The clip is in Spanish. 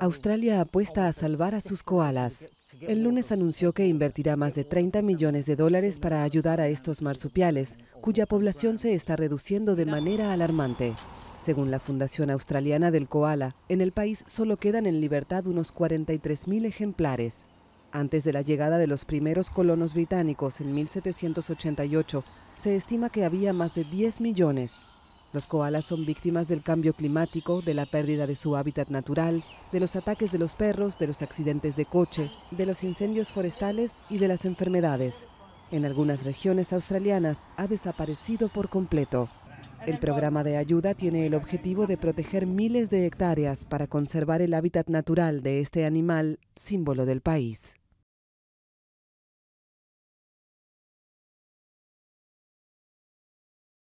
Australia apuesta a salvar a sus koalas. El lunes anunció que invertirá más de 30 millones de dólares para ayudar a estos marsupiales, cuya población se está reduciendo de manera alarmante. Según la Fundación Australiana del Koala, en el país solo quedan en libertad unos 43.000 ejemplares. Antes de la llegada de los primeros colonos británicos en 1788, se estima que había más de 10 millones. Los koalas son víctimas del cambio climático, de la pérdida de su hábitat natural, de los ataques de los perros, de los accidentes de coche, de los incendios forestales y de las enfermedades. En algunas regiones australianas ha desaparecido por completo. El programa de ayuda tiene el objetivo de proteger miles de hectáreas para conservar el hábitat natural de este animal, símbolo del país.